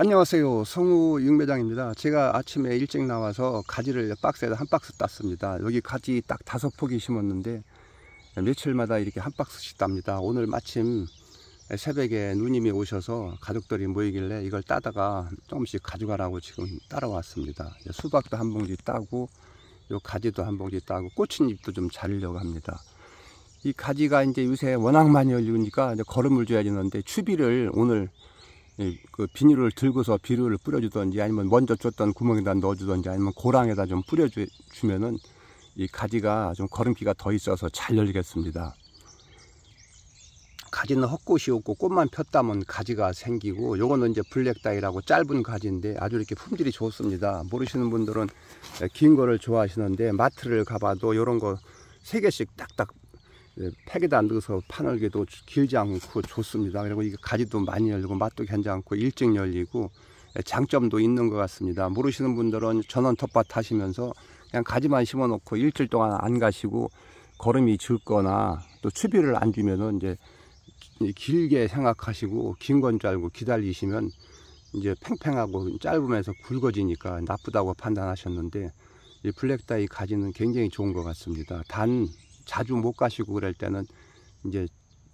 안녕하세요 성우 육매장입니다 제가 아침에 일찍 나와서 가지를 박스에다 한 박스 땄습니다 여기 가지 딱 다섯 포기 심었는데 며칠마다 이렇게 한 박스씩 땁니다 오늘 마침 새벽에 누님이 오셔서 가족들이 모이길래 이걸 따다가 조금씩 가져가라고 지금 따라왔습니다 수박도 한 봉지 따고 요 가지도 한 봉지 따고 꽃잎도 좀 자르려고 합니다 이 가지가 이제 요새 워낙 많이 열리니까 이제 걸음을 줘야 되는데 추비를 오늘 그 비닐을 들고서 비료를 뿌려주던지 아니면 먼저 줬던 구멍에다 넣어주던지 아니면 고랑에다 좀 뿌려주면은 이 가지가 좀 거름기가 더 있어서 잘 열리겠습니다. 가지는 헛꽃이 없고 꽃만 폈다면 가지가 생기고 요거는 이제 블랙다이라고 짧은 가지인데 아주 이렇게 품질이 좋습니다. 모르시는 분들은 긴 거를 좋아하시는데 마트를 가봐도 요런 거 3개씩 딱딱 예, 팩에도 안 들어서 파늘기도 길지 않고 좋습니다. 그리고 이게 가지도 많이 열리고 맛도 괜찮고 일찍 열리고 예, 장점도 있는 것 같습니다. 모르시는 분들은 전원 텃밭 하시면서 그냥 가지만 심어놓고 일주일 동안 안 가시고 거름이 줄거나또 추비를 안 주면은 이제 길게 생각하시고 긴 건 줄 알고 기다리시면 이제 팽팽하고 짧으면서 굵어지니까 나쁘다고 판단하셨는데 이 블랙다이 가지는 굉장히 좋은 것 같습니다. 단 자주 못 가시고 그럴 때는 이제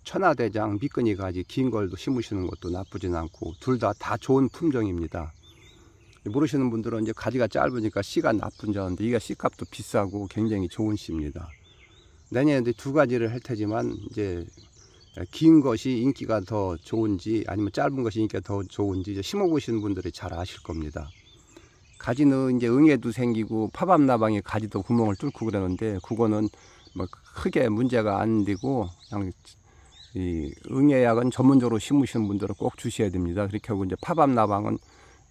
천하대장 미끈이 가지 긴 걸도 심으시는 것도 나쁘진 않고 둘 다다 다 좋은 품종입니다. 모르시는 분들은 이제 가지가 짧으니까 씨가 나쁜 줄 아는데 이게 씨값도 비싸고 굉장히 좋은 씨입니다. 내년에 두 가지를 할 테지만 이제 긴 것이 인기가 더 좋은지 아니면 짧은 것이 인기가 더 좋은지 이제 심어보시는 분들이 잘 아실 겁니다. 가지는 이제 응애도 생기고 파밤나방에 가지도 구멍을 뚫고 그러는데 그거는 뭐 크게 문제가 안 되고 그냥 이 응애약은 전문적으로 심으시는 분들은 꼭 주셔야 됩니다. 그렇게 하고 이제 파밤나방은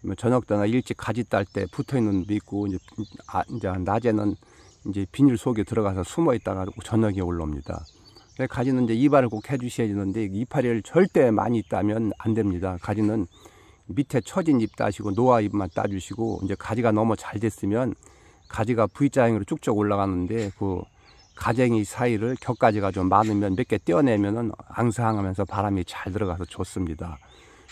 뭐 저녁 때나 일찍 가지 딸 때 붙어 있는 놈 있고 이제, 아, 이제 낮에는 이제 비닐 속에 들어가서 숨어 있다가 저녁에 올라옵니다. 가지는 이제 이발을 꼭 해주셔야 되는데 이파리를 절대 많이 따면 안 됩니다. 가지는 밑에 처진 잎 따시고 노화 잎만 따주시고 이제 가지가 너무 잘 됐으면 가지가 V자형으로 쭉쭉 올라가는데 그 가쟁이 사이를 격가지가 좀 많으면 몇 개 떼어내면은 앙상하면서 바람이 잘 들어가서 좋습니다.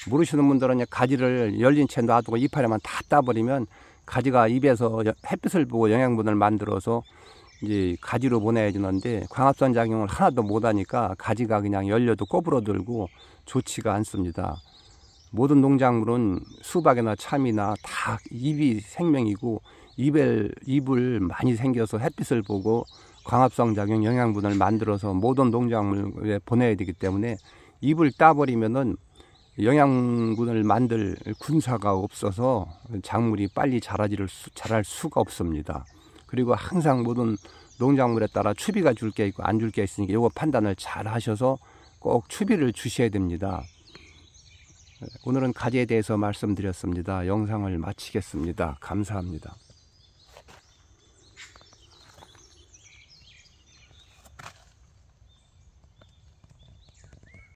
모르시는 분들은 가지를 열린 채 놔두고 이파리만 다 따버리면 가지가 입에서 햇빛을 보고 영양분을 만들어서 이제 가지로 보내주는데 광합성 작용을 하나도 못하니까 가지가 그냥 열려도 꼬부러들고 좋지가 않습니다. 모든 농작물은 수박이나 참이나 다입이 생명이고 입을 잎을 많이 생겨서 햇빛을 보고 광합성 작용 영양분을 만들어서 모든 농작물에 보내야 되기 때문에 잎을 따버리면은 영양분을 만들 군사가 없어서 작물이 빨리 자라지를 수, 자랄 수가 없습니다. 그리고 항상 모든 농작물에 따라 추비가 줄 게 있고 안 줄 게 있으니까 이거 판단을 잘 하셔서 꼭 추비를 주셔야 됩니다. 오늘은 가지에 대해서 말씀드렸습니다. 영상을 마치겠습니다. 감사합니다.